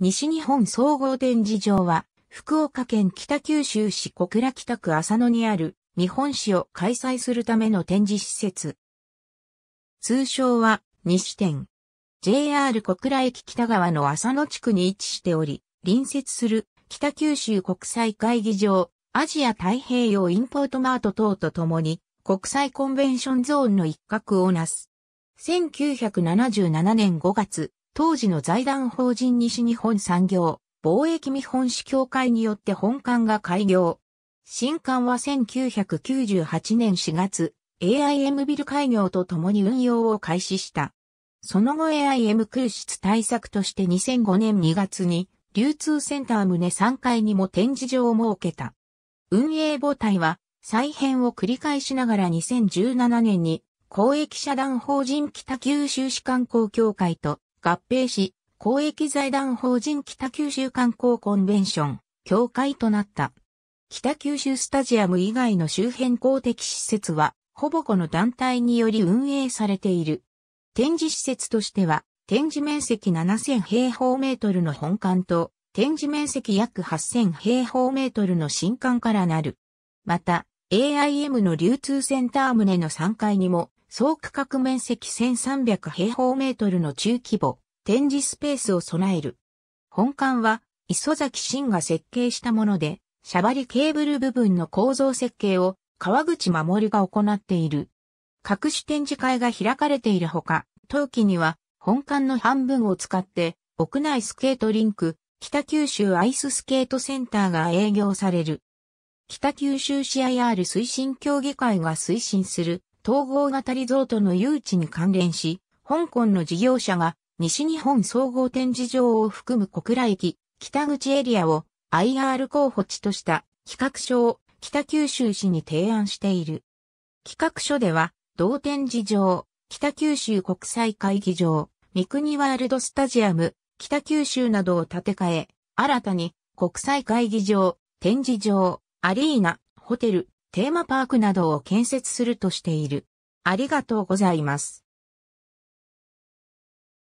西日本総合展示場は、福岡県北九州市小倉北区浅野にある日本史を開催するための展示施設。通称は西展。JR 小倉駅北側の浅野地区に位置しており、隣接する北九州国際会議場、アジア太平洋インポートマート等とともに国際コンベンションゾーンの一角をなす。1977年5月、当時の財団法人西日本産業貿易見本市協会によって本館が開業。新館は1998年4月、AIM ビル開業とともに運用を開始した。その後 AIM 空室対策として2005年2月に流通センター棟3階にも展示場を設けた。運営母体は再編を繰り返しながら2017年に公益社団法人北九州市観光協会と合併し、公益財団法人北九州観光コンベンション、協会となった。北九州スタジアム以外の周辺公的施設は、ほぼこの団体により運営されている。展示施設としては、展示面積7000平方メートルの本館と、展示面積約8000平方メートルの新館からなる。また、AIM の流通センター棟の3階にも、総区画面積1300平方メートルの中規模、展示スペースを備える。本館は、磯崎真が設計したもので、シャバリケーブル部分の構造設計を川口守が行っている。各種展示会が開かれているほか、冬季には本館の半分を使って屋内スケートリンク、北九州アイススケートセンターが営業される。北九州市 i r 推進協議会が推進する統合型リゾートの誘致に関連し、香港の事業者が西日本総合展示場を含む小倉駅、北口エリアを IR 候補地とした企画書を北九州市に提案している。企画書では、同展示場、北九州国際会議場、三国ワールドスタジアム、北九州などを建て替え、新たに国際会議場、展示場、アリーナ、ホテル、テーマパークなどを建設するとしている。ありがとうございます。